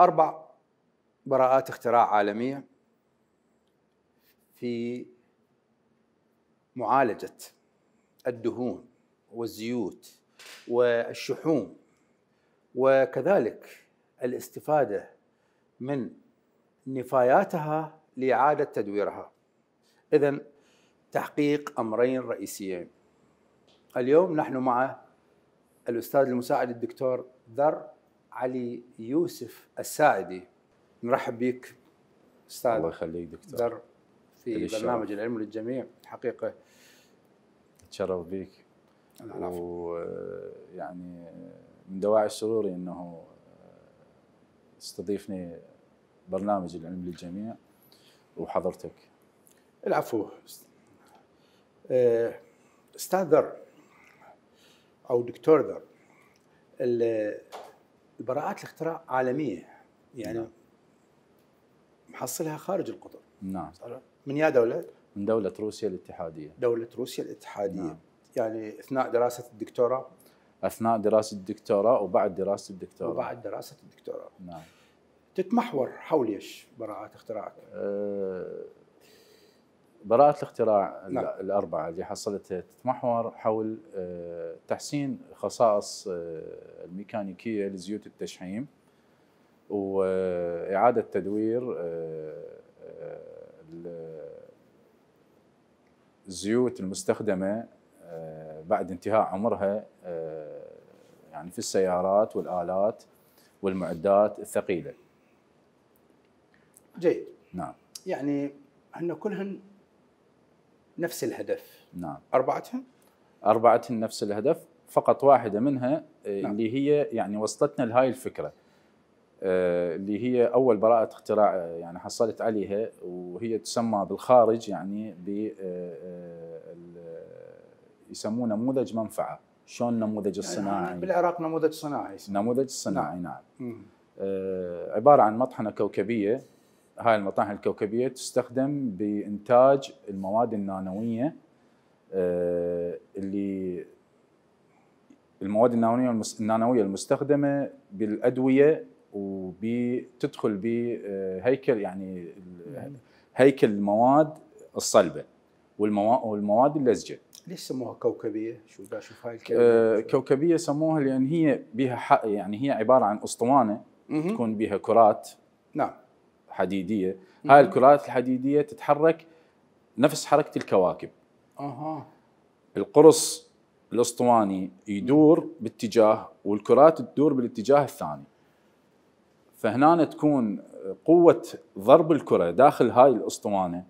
أربع براءات اختراع عالمية في معالجة الدهون والزيوت والشحوم وكذلك الاستفادة من نفاياتها لإعادة تدويرها إذا تحقيق أمرين رئيسيين اليوم نحن مع الأستاذ المساعد الدكتور ذر علي يوسف الساعدي نرحب بك أستاذ الله يخليك دكتور ذر في برنامج العلم للجميع حقيقة تشرف بك ويعني من دواعي سروري أنه استضيفني برنامج العلم للجميع وحضرتك العفو آه، استاذ ذر او دكتور ذر البراءات الاختراع عالميه يعني نعم. محصلها خارج القطر نعم من يا دوله؟ من دولة روسيا الاتحادية دولة روسيا الاتحادية نعم. يعني اثناء دراسة الدكتوراه اثناء دراسة الدكتوراه وبعد دراسة الدكتوراه وبعد دراسة الدكتوراه نعم تتمحور حول ايش براءات اختراعك؟ أه براءة الاختراع نعم. الأربعة اللي حصلتها تتمحور حول آه، تحسين خصائص آه، الميكانيكية لزيوت التشحيم وإعادة تدوير آه، الزيوت المستخدمة بعد انتهاء عمرها يعني في السيارات والآلات والمعدات الثقيلة جيد نعم يعني هن كلهن نفس الهدف نعم أربعتها؟ أربعتهم نفس الهدف فقط واحدة منها آه، نعم. اللي هي يعني وصلتنا لهاي الفكرة آه، اللي هي أول براءة اختراع آه، يعني حصلت عليها وهي تسمى بالخارج يعني ب يسمونه نموذج منفعة شلون النموذج يعني الصناعي يعني بالعراق نموذج صناعي نموذج صناعي نعم, نعم. عبارة عن مطحنة كوكبية هاي المطاحن الكوكبيه تستخدم بانتاج المواد النانويه آه، اللي المواد النانويه النانويه المستخدمه بالادويه وبتدخل بهيكل يعني هيكل المواد الصلبه والمواد اللزجه ليش سموها كوكبيه؟ شو بشوف هاي الكلمه آه كوكبيه سموها لان هي بها يعني هي عباره عن اسطوانه تكون بها كرات نعم حديديه هاي الكرات الحديديه تتحرك نفس حركه الكواكب اها القرص الاسطواني يدور باتجاه والكرات تدور بالاتجاه الثاني فهنا تكون قوة ضرب الكرة داخل هاي الأسطوانة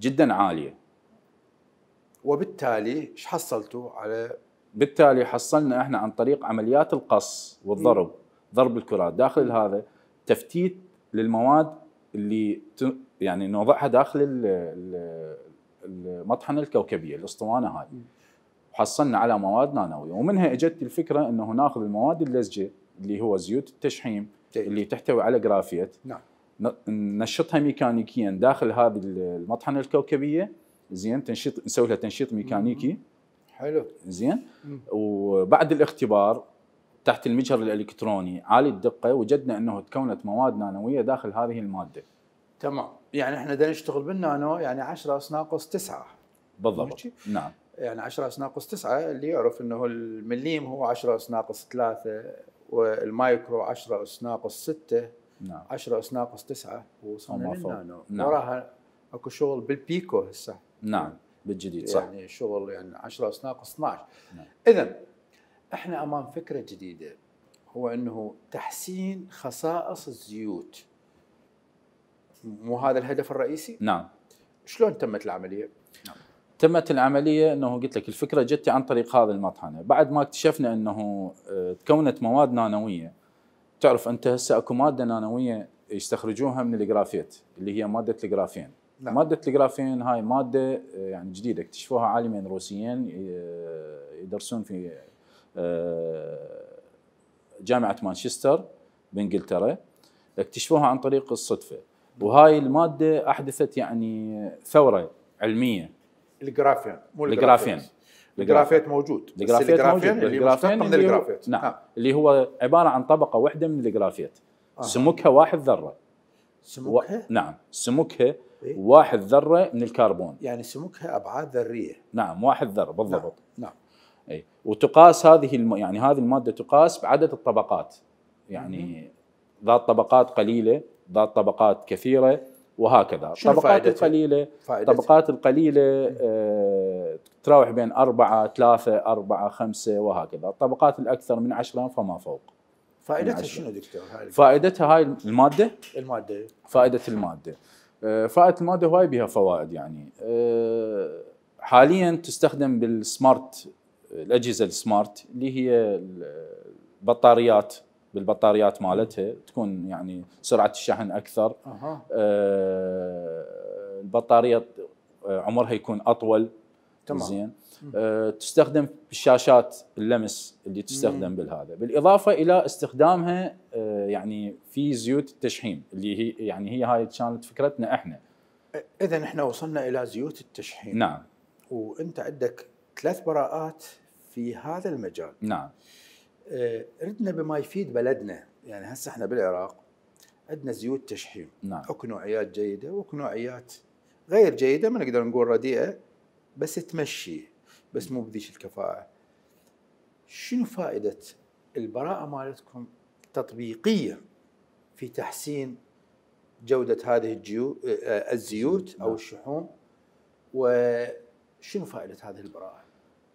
جدا عالية وبالتالي ايش حصلتوا على بالتالي حصلنا احنا عن طريق عمليات القص والضرب ضرب الكرات داخل هذا تفتيت للمواد اللي يعني نوضعها داخل المطحنه الكوكبيه الاسطوانه هاي وحصلنا على مواد نانويه ومنها اجت الفكره انه ناخذ المواد اللزجه اللي هو زيوت التشحيم اللي تحتوي على جرافيت نعم ننشطها ميكانيكيا داخل هذه المطحنه الكوكبيه زين تنشيط نسوي لها تنشيط ميكانيكي حلو زين وبعد الاختبار تحت المجهر الالكتروني عالي الدقه وجدنا انه تكونت مواد نانويه داخل هذه الماده. تمام، يعني احنا بدنا نشتغل بالنانو يعني 10 اس ناقص 9 بالضبط نعم يعني 10 اس ناقص 9 اللي يعرف انه المليم هو 10 اس ناقص 3 والمايكرو 10 اس ناقص 6 نعم 10 اس ناقص 9 صنع النانو نعم. وراها اكو شغل بالبيكو هسه نعم بالجديد صح يعني شغل يعني 10 اس ناقص 12 نعم. اذا احنا امام فكره جديده هو انه تحسين خصائص الزيوت مو هذا الهدف الرئيسي؟ نعم شلون تمت العمليه؟ نعم. تمت العمليه انه قلت لك الفكره جت عن طريق هذا المطحنه، بعد ما اكتشفنا انه آه، تكونت مواد نانويه تعرف انت هسه اكو ماده نانويه يستخرجوها من الجرافيت اللي هي ماده الجرافين. نعم. ماده الجرافين هاي ماده آه، يعني جديده اكتشفوها عالمين روسيين آه، يدرسون في آه، جامعه مانشستر بانجلترا اكتشفوها عن طريق الصدفه وهاي الماده احدثت يعني ثوره علميه الجرافين مو الجرافين الجرافيت موجود الجرافيت موجود الجرافين اللي, الجرافيت نعم آه. اللي هو عباره عن طبقه واحده من الجرافيت آه. سمكها واحد ذره سمكها؟ و... نعم سمكها إيه؟ واحد ذره من الكربون يعني سمكها ابعاد ذريه نعم واحد ذره بالضبط نعم, نعم. اي وتقاس هذه الم... يعني هذه الماده تقاس بعدد الطبقات يعني ذات طبقات قليله ذات طبقات كثيره وهكذا الطبقات القليله الطبقات القليله آه تراوح بين أربعة ثلاثة أربعة خمسة وهكذا الطبقات الأكثر من عشرة فما فوق فائدتها شنو دكتور؟ هاي فائدتها هاي المادة؟ المادة فائدة المادة آه فائدة المادة هواي بها فوائد يعني آه حاليا تستخدم بالسمارت الاجهزه السمارت اللي هي البطاريات بالبطاريات مالتها تكون يعني سرعه الشحن اكثر أه. البطاريه آه، عمرها يكون اطول تمام زين آه تستخدم بالشاشات اللمس اللي تستخدم مم. بالهذا بالاضافه الى استخدامها آه يعني في زيوت التشحيم اللي هي يعني هي هاي كانت فكرتنا احنا اذا احنا وصلنا الى زيوت التشحيم نعم وانت عندك ثلاث براءات في هذا المجال نعم ردنا آه، بما يفيد بلدنا يعني هسه احنا بالعراق عندنا زيوت تشحيم نعم. اكو نوعيات جيده واكو نوعيات غير جيده ما نقدر نقول رديئه بس تمشي بس مو بذيش الكفاءه شنو فائده البراءه مالتكم تطبيقيه في تحسين جوده هذه الجيو... آه، آه، الزيوت او نعم. الشحوم وشنو فائده هذه البراءه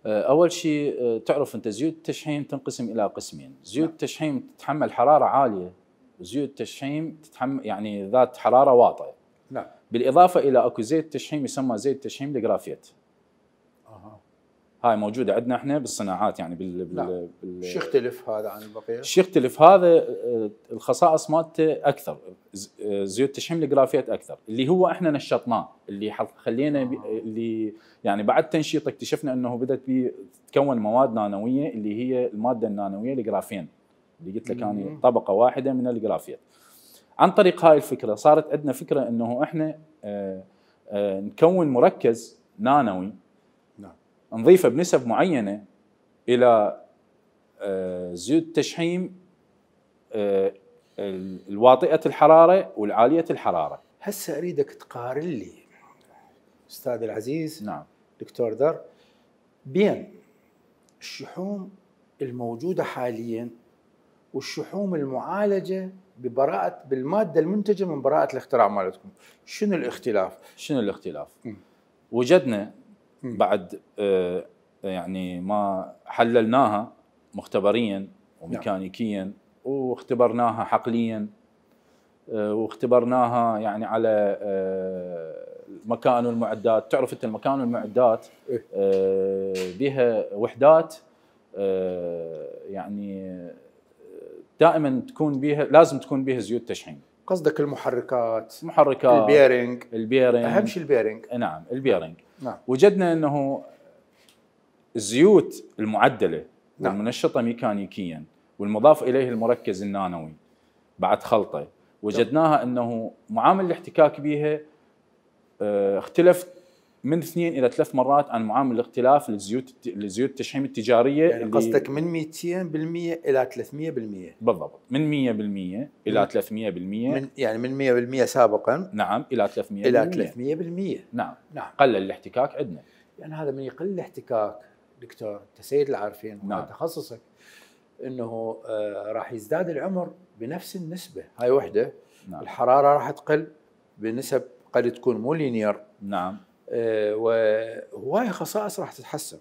آه، اول شيء آه، تعرف انت زيوت التشحيم تنقسم الى قسمين زيوت نعم. التشحيم تتحمل حراره عاليه وزيوت التشحيم تتحمل يعني ذات حراره واطيه نعم بالاضافه الى اكو زيت تشحيم يسمى زيت تشحيم الجرافيت هاي موجوده عندنا احنا بالصناعات يعني بال نعم. بال, شو يختلف هذا عن البقيه؟ شو يختلف هذا آه، الخصائص مالته اكثر آه، زيوت تشحيم الجرافيت اكثر اللي هو احنا نشطناه اللي خلينا آه. اللي يعني بعد تنشيطه اكتشفنا انه بدات بي... تتكون مواد نانويه اللي هي الماده النانويه الجرافين اللي قلت لك انا يعني طبقه واحده من الجرافيت عن طريق هاي الفكره صارت عندنا فكره انه احنا آه، نكون مركز نانوي نضيفه بنسب معينه الى آه، زيوت تشحيم آه، الواطئه الحراره والعاليه الحراره. هسه اريدك تقارن لي استاذ العزيز نعم دكتور در بين الشحوم الموجوده حاليا والشحوم المعالجه ببراءة بالمادة المنتجة من براءة الاختراع مالتكم شنو الاختلاف؟ شنو الاختلاف؟ م. وجدنا بعد آه، يعني ما حللناها مختبريا وميكانيكيا نعم. واختبرناها حقليا آه، واختبرناها يعني على المكان آه، والمعدات تعرف انت المكان والمعدات إيه. بها وحدات يعني دائما تكون بها لازم تكون بها زيوت تشحيم قصدك المحركات محركات البيرنج البيرنج اهم شيء البيرنج نعم البيرنج نعم. وجدنا انه الزيوت المعدله نعم. والمنشطه ميكانيكيا والمضاف اليه المركز النانوي بعد خلطه وجدناها انه معامل الاحتكاك بها آه، اختلف من اثنين الى ثلاث مرات عن معامل الاختلاف للزيوت للزيوت التشحيم التجاريه يعني قصدك من 200% الى 300% بالضبط من 100% الى 300% من يعني من 100% سابقا نعم الى 300% الى 300% نعم نعم قلل الاحتكاك عندنا يعني هذا من يقل الاحتكاك دكتور انت سيد العارفين نعم. تخصصك انه آه راح يزداد العمر بنفس النسبه هاي وحده نعم. الحراره راح تقل بنسب قد تكون مو لينير نعم آه، وهواي خصائص راح تتحسن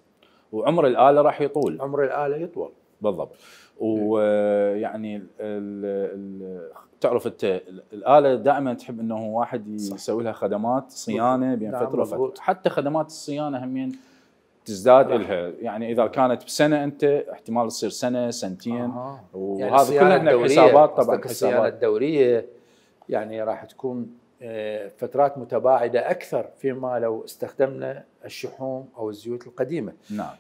وعمر الاله راح يطول عمر الاله يطول بالضبط ويعني إيه. تعرف انت الاله دائما تحب انه واحد يسوي لها خدمات صيانه بين فتره وفتره حتى خدمات الصيانه همين تزداد لها يعني اذا كانت بسنه انت احتمال تصير سنه سنتين آه. وهذا يعني كلها حسابات طبعا حسابات الدوريه يعني راح تكون آه، فترات متباعدة أكثر فيما لو استخدمنا الشحوم أو الزيوت القديمة نعم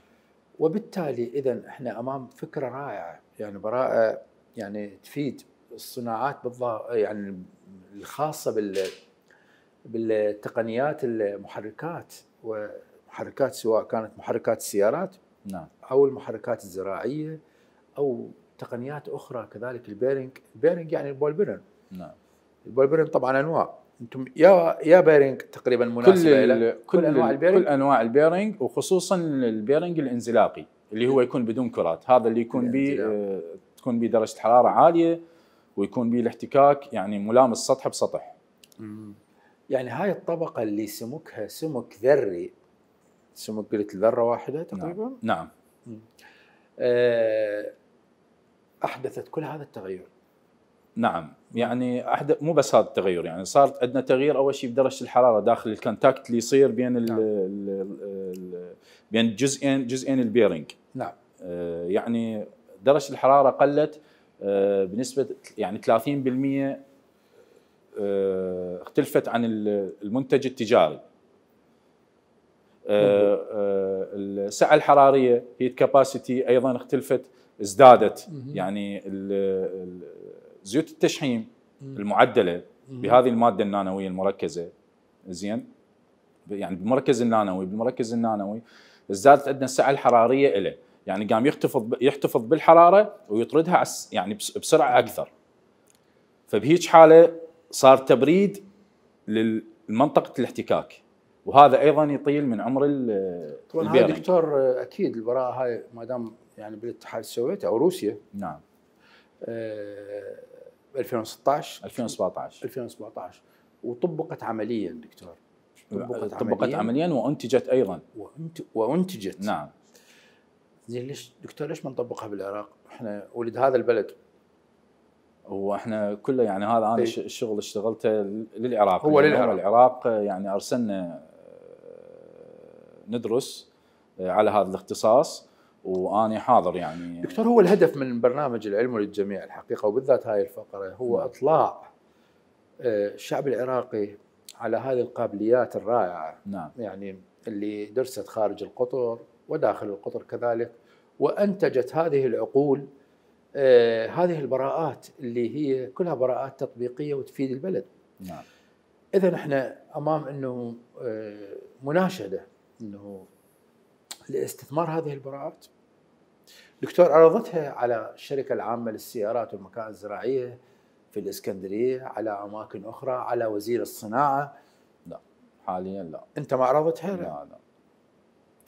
وبالتالي إذا إحنا أمام فكرة رائعة يعني براءة يعني تفيد الصناعات بالضبط يعني الخاصة بال بالتقنيات المحركات ومحركات سواء كانت محركات السيارات نعم أو المحركات الزراعية أو تقنيات أخرى كذلك البيرنج البيرنج يعني البول بيرن نعم البول طبعا انواع انتم يا يا بيرنج تقريبا مناسبه كل, كل, كل انواع البيرنج كل انواع البيرنج وخصوصا البيرنج الانزلاقي اللي هو يكون بدون كرات هذا اللي يكون بي آه، تكون به درجه حراره عاليه ويكون به الاحتكاك يعني ملامس سطح بسطح يعني هاي الطبقه اللي سمكها سمك ذري سمك قلت ذره واحده نعم. تقريبا نعم, نعم. احدثت كل هذا التغير نعم يعني أحد مو بس هذا التغير يعني صار عندنا تغيير اول شيء بدرجه الحراره داخل الكونتاكت اللي يصير بين نعم. الـ الـ الـ بين جزئين جزئين البيرنج نعم آه يعني درجه الحراره قلت آه بنسبه يعني 30% آه اختلفت عن المنتج التجاري آه، آه، السعه الحراريه هي الكباسيتي ايضا اختلفت ازدادت يعني زيوت التشحيم المعدله بهذه الماده النانويه المركزه زين يعني بالمركز النانوي بالمركز النانوي ازدادت عندنا السعه الحراريه له يعني قام يحتفظ يحتفظ بالحراره ويطردها يعني بسرعه اكثر فبهيج حاله صار تبريد لمنطقه الاحتكاك وهذا ايضا يطيل من عمر ال طبعا هاي دكتور اكيد البراءه هاي ما دام يعني بالاتحاد السوفيتي او روسيا نعم آه، 2016 2017 2017 وطبقت عمليا دكتور طبقت, طبقت عمليا وانتجت ايضا وانت وانتجت نعم زين ليش دكتور ليش ما نطبقها بالعراق؟ احنا ولد هذا البلد واحنا كله يعني هذا انا إيه؟ الشغل اشتغلته للعراق هو يعني للعراق العراق يعني ارسلنا آه، ندرس آه، على هذا الاختصاص واني حاضر يعني دكتور هو الهدف من برنامج العلم للجميع الحقيقه وبالذات هاي الفقره هو نعم. اطلاع آه، الشعب العراقي على هذه القابليات الرائعه نعم يعني اللي درست خارج القطر وداخل القطر كذلك وانتجت هذه العقول آه، هذه البراءات اللي هي كلها براءات تطبيقيه وتفيد البلد. نعم. اذا احنا امام انه آه، مناشده انه لاستثمار هذه البراءات دكتور عرضتها على الشركة العامة للسيارات والمكائن الزراعية في الإسكندرية على أماكن أخرى على وزير الصناعة لا حاليا لا أنت ما عرضتها؟ لا لا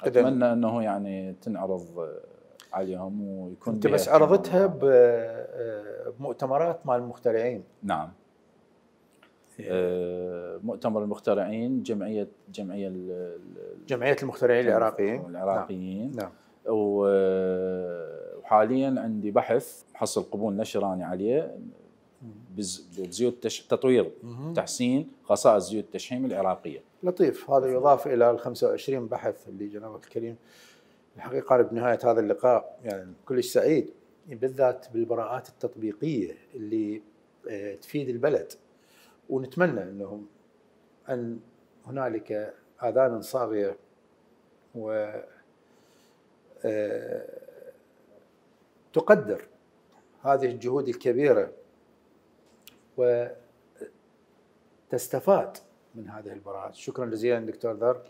أتمنى أنه يعني تنعرض عليهم ويكون أنت بس عرضتها بمؤتمرات آه، مال المخترعين نعم إيه. آه، مؤتمر المخترعين جمعيه جمعيه جمعيه المخترعين العراقيين العراقيين نعم. نعم. آه، وحاليا عندي بحث محصل قبول نشراني عليه بزيوت تش... تطوير تحسين خصائص زيوت التشحيم العراقيه. لطيف هذا يضاف الى ال 25 بحث اللي جنابك الكريم الحقيقه انا بنهايه هذا اللقاء يعني كلش سعيد بالذات بالبراءات التطبيقيه اللي آه، تفيد البلد ونتمنى انهم ان هنالك اذان صاغيه و آه، تقدر هذه الجهود الكبيره وتستفاد من هذه البراءات شكرا جزيلا دكتور ذر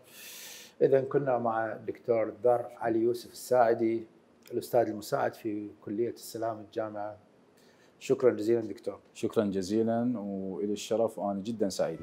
اذا كنا مع الدكتور ذر علي يوسف الساعدي الاستاذ المساعد في كليه السلام الجامعه شكرا جزيلا دكتور شكرا جزيلا والى الشرف وانا جدا سعيد